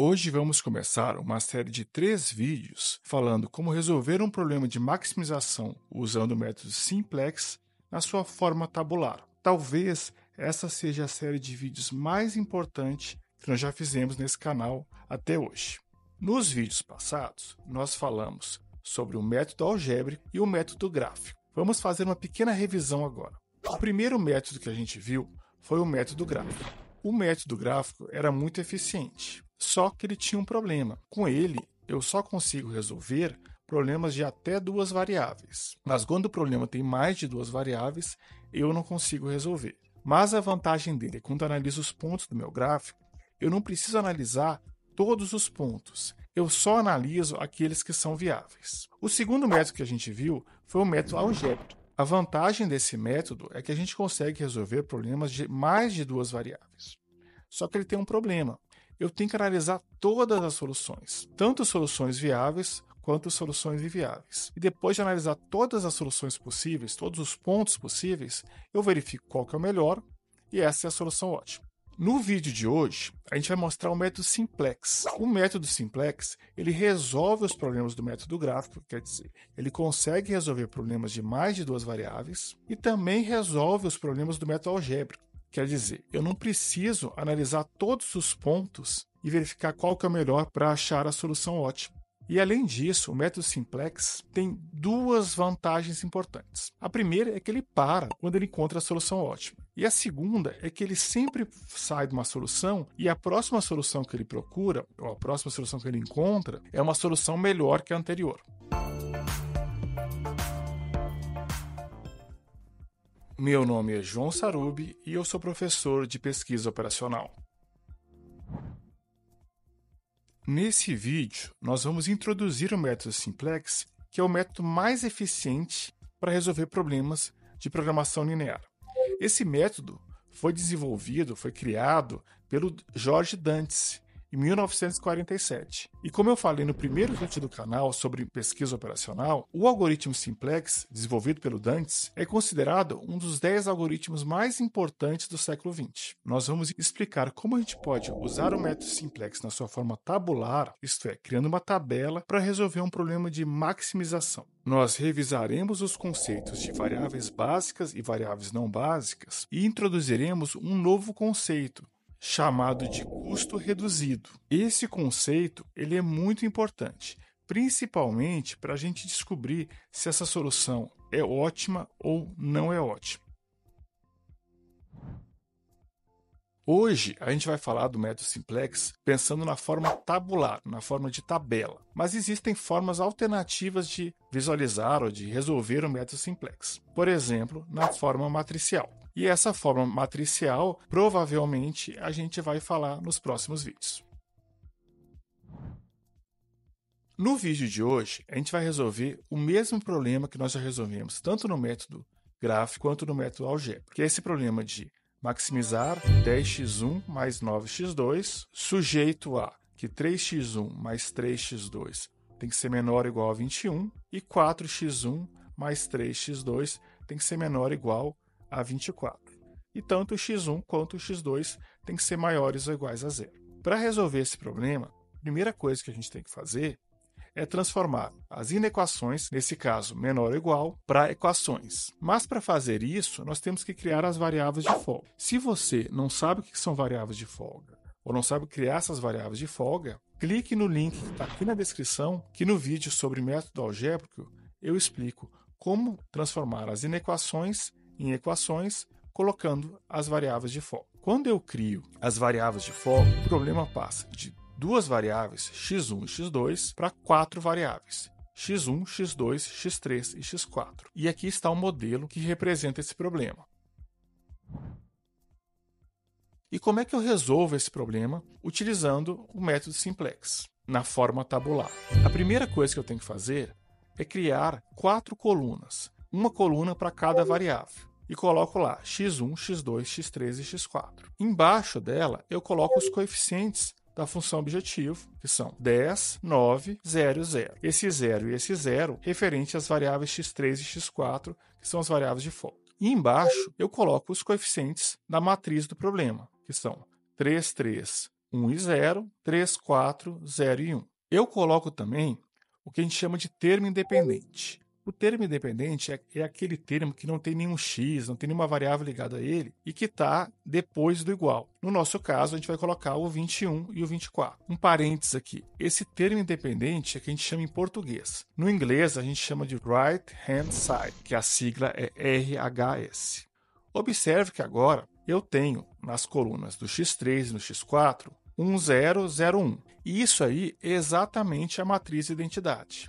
Hoje vamos começar uma série de três vídeos falando como resolver um problema de maximização usando o método simplex na sua forma tabular. Talvez essa seja a série de vídeos mais importante que nós já fizemos nesse canal até hoje. Nos vídeos passados, nós falamos sobre o método algébrico e o método gráfico. Vamos fazer uma pequena revisão agora. O primeiro método que a gente viu foi o método gráfico. O método gráfico era muito eficiente só que ele tinha um problema. Com ele, eu só consigo resolver problemas de até duas variáveis. Mas quando o problema tem mais de duas variáveis, eu não consigo resolver. Mas a vantagem dele é quando eu analiso os pontos do meu gráfico, eu não preciso analisar todos os pontos. Eu só analiso aqueles que são viáveis. O segundo método que a gente viu foi o método algébrico. A vantagem desse método é que a gente consegue resolver problemas de mais de duas variáveis. Só que ele tem um problema eu tenho que analisar todas as soluções, tanto soluções viáveis quanto soluções inviáveis. E depois de analisar todas as soluções possíveis, todos os pontos possíveis, eu verifico qual que é o melhor e essa é a solução ótima. No vídeo de hoje, a gente vai mostrar o método simplex. O método simplex, ele resolve os problemas do método gráfico, quer dizer, ele consegue resolver problemas de mais de duas variáveis e também resolve os problemas do método algébrico. Quer dizer, eu não preciso analisar todos os pontos e verificar qual que é o melhor para achar a solução ótima. E além disso, o método simplex tem duas vantagens importantes. A primeira é que ele para quando ele encontra a solução ótima. E a segunda é que ele sempre sai de uma solução e a próxima solução que ele procura, ou a próxima solução que ele encontra, é uma solução melhor que a anterior. Meu nome é João Sarubi e eu sou professor de pesquisa operacional. Nesse vídeo, nós vamos introduzir o método Simplex, que é o método mais eficiente para resolver problemas de programação linear. Esse método foi desenvolvido, foi criado pelo Jorge Dantes, em 1947. E como eu falei no primeiro vídeo do canal sobre pesquisa operacional, o algoritmo simplex, desenvolvido pelo Dantes, é considerado um dos 10 algoritmos mais importantes do século XX. Nós vamos explicar como a gente pode usar o método simplex na sua forma tabular, isto é, criando uma tabela para resolver um problema de maximização. Nós revisaremos os conceitos de variáveis básicas e variáveis não básicas e introduziremos um novo conceito, chamado de custo reduzido. Esse conceito ele é muito importante, principalmente para a gente descobrir se essa solução é ótima ou não é ótima. Hoje a gente vai falar do método simplex pensando na forma tabular, na forma de tabela, mas existem formas alternativas de visualizar ou de resolver o método simplex. Por exemplo, na forma matricial. E essa forma matricial provavelmente a gente vai falar nos próximos vídeos. No vídeo de hoje, a gente vai resolver o mesmo problema que nós já resolvemos tanto no método gráfico quanto no método álgebra, que é esse problema de maximizar 10x1 mais 9x2, sujeito a que 3x1 mais 3x2 tem que ser menor ou igual a 21 e 4x1 mais 3x2 tem que ser menor ou igual a 24. E tanto o x1 quanto o x2 tem que ser maiores ou iguais a zero. Para resolver esse problema, a primeira coisa que a gente tem que fazer é transformar as inequações, nesse caso menor ou igual, para equações. Mas para fazer isso, nós temos que criar as variáveis de folga. Se você não sabe o que são variáveis de folga, ou não sabe criar essas variáveis de folga, clique no link que está aqui na descrição, que no vídeo sobre método algébrico eu explico como transformar as inequações em equações colocando as variáveis de folga. Quando eu crio as variáveis de folga, o problema passa de duas variáveis x1 e x2 para quatro variáveis x1, x2, x3 e x4. E aqui está o um modelo que representa esse problema. E como é que eu resolvo esse problema? Utilizando o método simplex, na forma tabular. A primeira coisa que eu tenho que fazer é criar quatro colunas, uma coluna para cada variável, e coloco lá x1, x2, x3 e x4. Embaixo dela, eu coloco os coeficientes da função objetivo, que são 10, 9, 0, 0. Esse 0 e esse 0 referente às variáveis x3 e x4, que são as variáveis de foco. E embaixo eu coloco os coeficientes da matriz do problema, que são 3, 3, 1 e 0, 3, 4, 0 e 1. Eu coloco também o que a gente chama de termo independente. O termo independente é, é, aquele termo que não tem nenhum x, não tem nenhuma variável ligada a ele e que está depois do igual. No nosso caso, a gente vai colocar o 21 e o 24. Um parênteses aqui. Esse termo independente é que a gente chama em português. No inglês, a gente chama de right hand side, que a sigla é RHS. Observe que agora eu tenho nas colunas do x3 e no x4 um 1. E isso aí é exatamente a matriz identidade.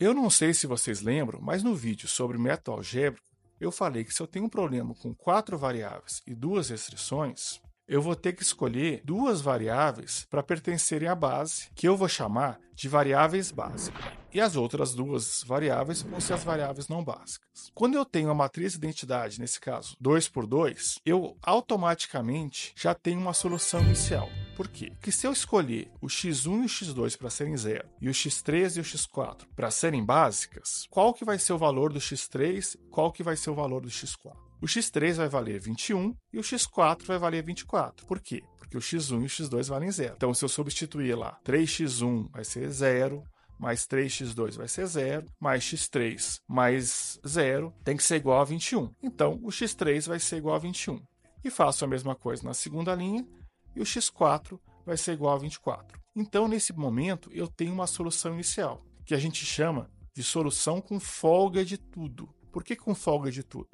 Eu não sei se vocês lembram, mas no vídeo sobre método algébrico, eu falei que se eu tenho um problema com quatro variáveis e duas restrições, eu vou ter que escolher duas variáveis para pertencerem à base, que eu vou chamar de variáveis básicas. E as outras duas variáveis vão ser as variáveis não básicas. Quando eu tenho a matriz de identidade, nesse caso 2 por 2, eu automaticamente já tenho uma solução inicial. Por quê? Porque se eu escolher o x1 e o x2 para serem zero e o x3 e o x4 para serem básicas, qual que vai ser o valor do x3, qual que vai ser o valor do x4? O x3 vai valer 21 e o x4 vai valer 24. Por quê? Porque o x1 e o x2 valem zero. Então, se eu substituir lá 3x1 vai ser zero, mais 3x2 vai ser zero, mais x3 mais zero tem que ser igual a 21. Então, o x3 vai ser igual a 21. E faço a mesma coisa na segunda linha, e o x4 vai ser igual a 24. Então, nesse momento, eu tenho uma solução inicial, que a gente chama de solução com folga de tudo. Por que com folga de tudo?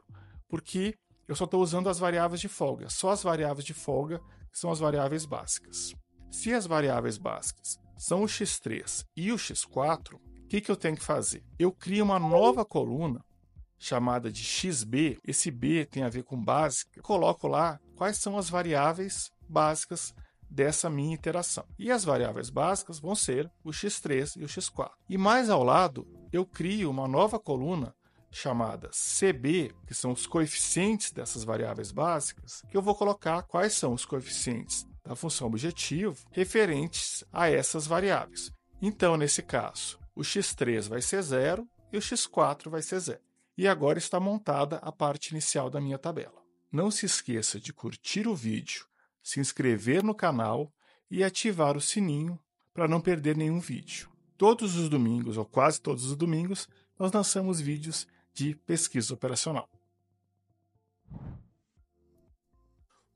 Porque eu só estou usando as variáveis de folga, só as variáveis de folga são as variáveis básicas. Se as variáveis básicas são o x3 e o x4, o que, que eu tenho que fazer? Eu crio uma nova coluna chamada de xb, esse b tem a ver com básica, coloco lá quais são as variáveis básicas dessa minha interação. E as variáveis básicas vão ser o x3 e o x4. E mais ao lado, eu crio uma nova coluna chamada CB, que são os coeficientes dessas variáveis básicas, que eu vou colocar quais são os coeficientes da função objetivo referentes a essas variáveis. Então, nesse caso, o x3 vai ser zero e o x4 vai ser zero. E agora está montada a parte inicial da minha tabela. Não se esqueça de curtir o vídeo se inscrever no canal e ativar o sininho para não perder nenhum vídeo. Todos os domingos, ou quase todos os domingos, nós lançamos vídeos de pesquisa operacional.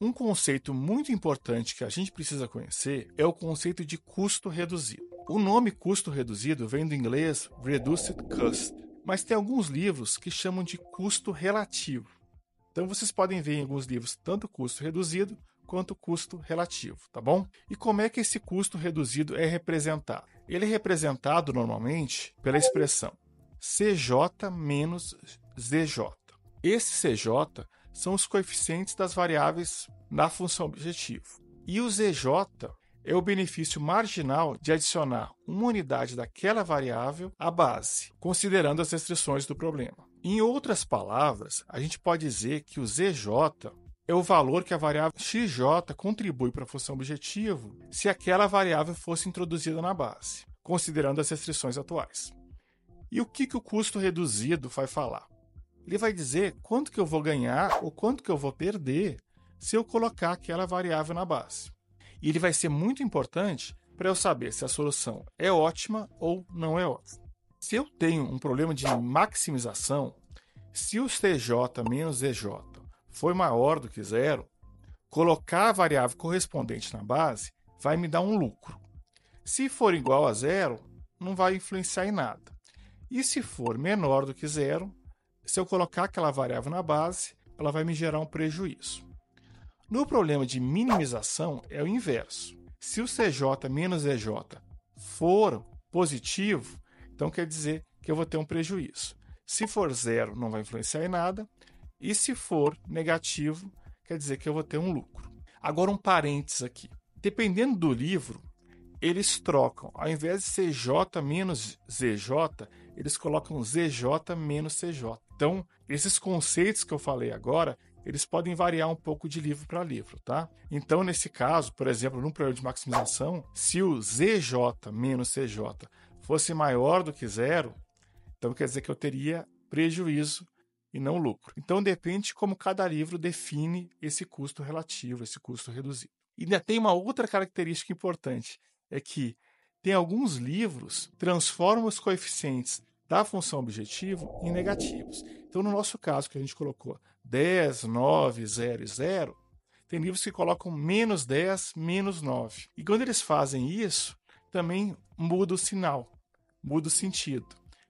Um conceito muito importante que a gente precisa conhecer é o conceito de custo reduzido. O nome custo reduzido vem do inglês reduced cost, mas tem alguns livros que chamam de custo relativo. Então vocês podem ver em alguns livros tanto custo reduzido quanto custo relativo, tá bom? E como é que esse custo reduzido é representado? Ele é representado normalmente pela expressão CJ menos ZJ. Esse CJ são os coeficientes das variáveis na função objetivo. E o ZJ é o benefício marginal de adicionar uma unidade daquela variável à base, considerando as restrições do problema. Em outras palavras, a gente pode dizer que o ZJ é o valor que a variável xj contribui para a função objetivo se aquela variável fosse introduzida na base, considerando as restrições atuais. E o que, que o custo reduzido vai falar? Ele vai dizer quanto que eu vou ganhar ou quanto que eu vou perder se eu colocar aquela variável na base. E ele vai ser muito importante para eu saber se a solução é ótima ou não é ótima. Se eu tenho um problema de maximização, se o c_j menos EJ foi maior do que zero, colocar a variável correspondente na base vai me dar um lucro. Se for igual a zero, não vai influenciar em nada. E se for menor do que zero, se eu colocar aquela variável na base, ela vai me gerar um prejuízo. No problema de minimização é o inverso. Se o CJ menos EJ for positivo, então quer dizer que eu vou ter um prejuízo. Se for zero, não vai influenciar em nada. E se for negativo, quer dizer que eu vou ter um lucro. Agora um parênteses aqui. Dependendo do livro, eles trocam. Ao invés de CJ menos ZJ, eles colocam ZJ menos CJ. Então, esses conceitos que eu falei agora, eles podem variar um pouco de livro para livro, tá? Então, nesse caso, por exemplo, num programa de maximização, se o ZJ menos CJ fosse maior do que zero, então quer dizer que eu teria prejuízo e não lucro. Então depende como cada livro define esse custo relativo, esse custo reduzido. E ainda tem uma outra característica importante, é que tem alguns livros transformam os coeficientes da função objetivo em negativos. Então, no nosso caso, que a gente colocou 10, 9, 0 e 0, tem livros que colocam menos 10, menos 9. E quando eles fazem isso, também muda o sinal muda o sentido.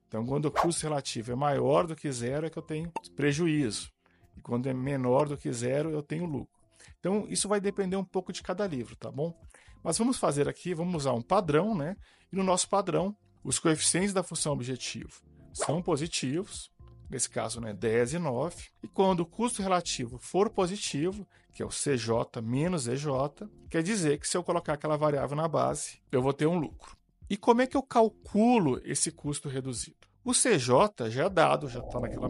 Então, quando o custo relativo é maior do que zero, é que eu tenho prejuízo. E quando é menor do que zero, eu tenho lucro. Então, isso vai depender um pouco de cada livro, tá bom? Mas vamos fazer aqui, vamos usar um padrão, né? E no nosso padrão, os coeficientes da função objetivo são positivos, nesse caso, né, 10 e 9. E quando o custo relativo for positivo, que é o CJ menos EJ, quer dizer que se eu colocar aquela variável na base, eu vou ter um lucro. E como é que eu calculo esse custo reduzido? O CJ já é dado, já está naquela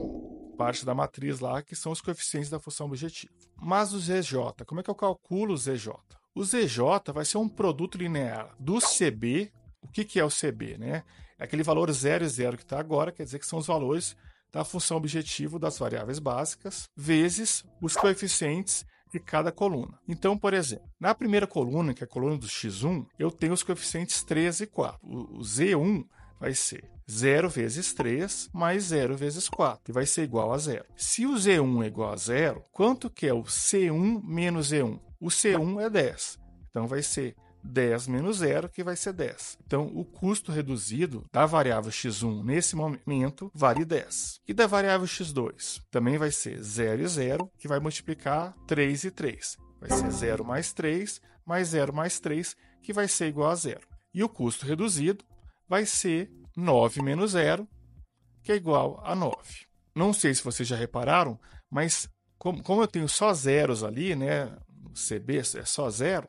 parte da matriz lá, que são os coeficientes da função objetiva. Mas o ZJ, como é que eu calculo o ZJ? O ZJ vai ser um produto linear do CB. O que, que é o CB? Né? É aquele valor 0 e 0 que está agora, quer dizer que são os valores da função objetivo das variáveis básicas, vezes os coeficientes de cada coluna. Então, por exemplo, na primeira coluna, que é a coluna do x1, eu tenho os coeficientes 3 e 4. O, z1 vai ser 0 vezes 3 mais 0 vezes 4, que vai ser igual a zero. Se o z1 é igual a zero, quanto que é o c1 menos z1? O c1 é 10. Então, vai ser 10 menos 0, que vai ser 10. Então, o custo reduzido da variável x1 nesse momento vale 10. E da variável x2 também vai ser 0 e 0, que vai multiplicar 3 e 3. Vai ser 0 mais 3, mais 0 mais 3, que vai ser igual a 0. E o custo reduzido vai ser 9 menos 0, que é igual a 9. Não sei se vocês já repararam, mas como, eu tenho só zeros ali, né? CB é só zero,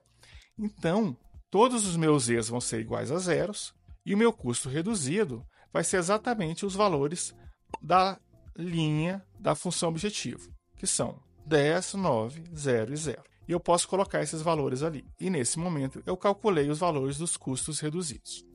então, todos os meus z's vão ser iguais a zeros e o meu custo reduzido vai ser exatamente os valores da linha da função objetivo, que são 10, 9, 0 e 0. E eu posso colocar esses valores ali. E nesse momento eu calculei os valores dos custos reduzidos.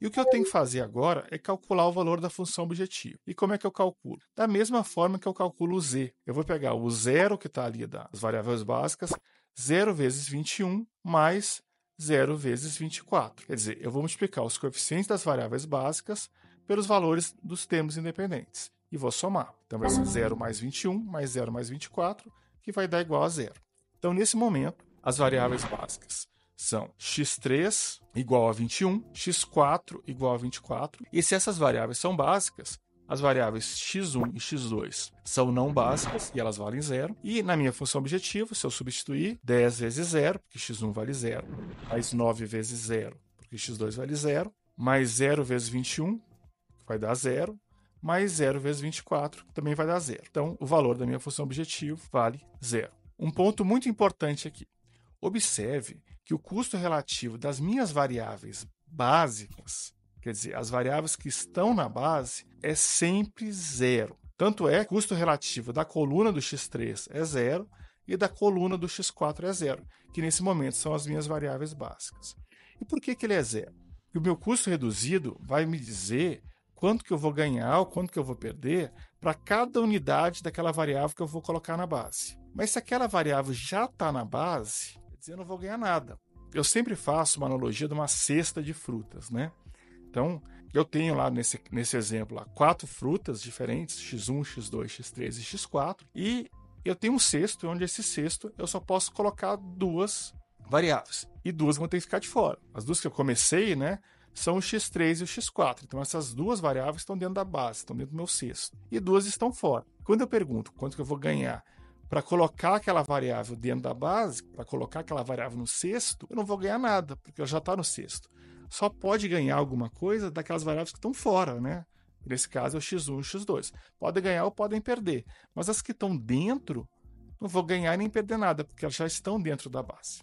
E o que eu tenho que fazer agora é calcular o valor da função objetivo. E como é que eu calculo? Da mesma forma que eu calculo o z. Eu vou pegar o zero que está ali das variáveis básicas, 0 vezes 21 mais 0 vezes 24. Quer dizer, eu vou multiplicar os coeficientes das variáveis básicas pelos valores dos termos independentes e vou somar. Então vai ser 0 mais 21 mais 0 mais 24, que vai dar igual a zero. Então, nesse momento, as variáveis básicas são x3 igual a 21, x4 igual a 24. E se essas variáveis são básicas, as variáveis x1 e x2 são não básicas e elas valem zero. E na minha função objetivo, se eu substituir 10 vezes zero, porque x1 vale zero, mais 9 vezes zero, porque x2 vale zero, mais 0 vezes 21, vai dar zero, mais 0 vezes 24, que também vai dar zero. Então, o valor da minha função objetivo vale zero. Um ponto muito importante aqui. Observe que o custo relativo das minhas variáveis básicas, quer dizer, as variáveis que estão na base, é sempre zero. Tanto é, custo relativo da coluna do x3 é zero e da coluna do x4 é zero, que nesse momento são as minhas variáveis básicas. E por que, que ele é zero? Porque o meu custo reduzido vai me dizer quanto que eu vou ganhar ou quanto que eu vou perder para cada unidade daquela variável que eu vou colocar na base. Mas se aquela variável já está na base, dizer, eu não vou ganhar nada. Eu sempre faço uma analogia de uma cesta de frutas, né? Então, eu tenho lá nesse, nesse exemplo lá, quatro frutas diferentes, x1, x2, x3 e x4, e eu tenho um cesto, onde esse cesto eu só posso colocar duas variáveis. E duas vão ter que ficar de fora. As duas que eu comecei, né? São o x3 e o x4. Então, essas duas variáveis estão dentro da base, estão dentro do meu cesto. E duas estão fora. Quando eu pergunto quanto que eu vou ganhar para colocar aquela variável dentro da base, para colocar aquela variável no sexto, eu não vou ganhar nada, porque ela já está no sexto. Só pode ganhar alguma coisa daquelas variáveis que estão fora, né? Nesse caso é o x1 e o x2. Podem ganhar ou podem perder, mas as que estão dentro, não vou ganhar nem perder nada, porque elas já estão dentro da base.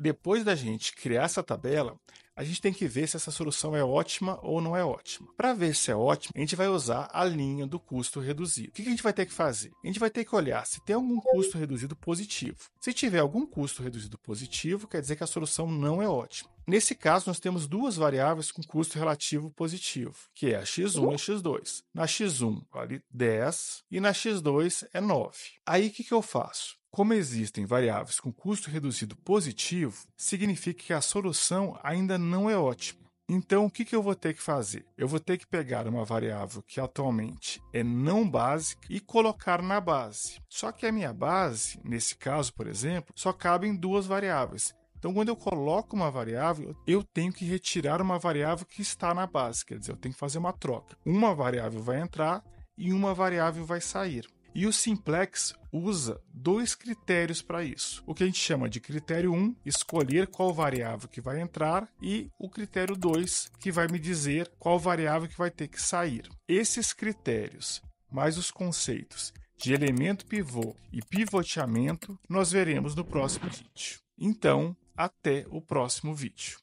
depois da gente criar essa tabela, a gente tem que ver se essa solução é ótima ou não é ótima. Para ver se é ótima, a gente vai usar a linha do custo reduzido. O que a gente vai ter que fazer? A gente vai ter que olhar se tem algum custo reduzido positivo. Se tiver algum custo reduzido positivo, quer dizer que a solução não é ótima. Nesse caso, nós temos duas variáveis com custo relativo positivo, que é a x1 e a x2. Na x1 vale 10 e na x2 é 9. Aí o que, que eu faço? Como existem variáveis com custo reduzido positivo, significa que a solução ainda não é ótima. Então, o que, eu vou ter que fazer? Eu vou ter que pegar uma variável que atualmente é não básica e colocar na base. Só que a minha base, nesse caso, por exemplo, só cabem duas variáveis. Então, quando eu coloco uma variável, eu tenho que retirar uma variável que está na base, quer dizer, eu tenho que fazer uma troca. Uma variável vai entrar e uma variável vai sair. E o simplex usa dois critérios para isso. O que a gente chama de critério 1, escolher qual variável que vai entrar, e o critério 2, que vai me dizer qual variável que vai ter que sair. Esses critérios, mais os conceitos de elemento pivô e pivoteamento, nós veremos no próximo vídeo. Então, até o próximo vídeo.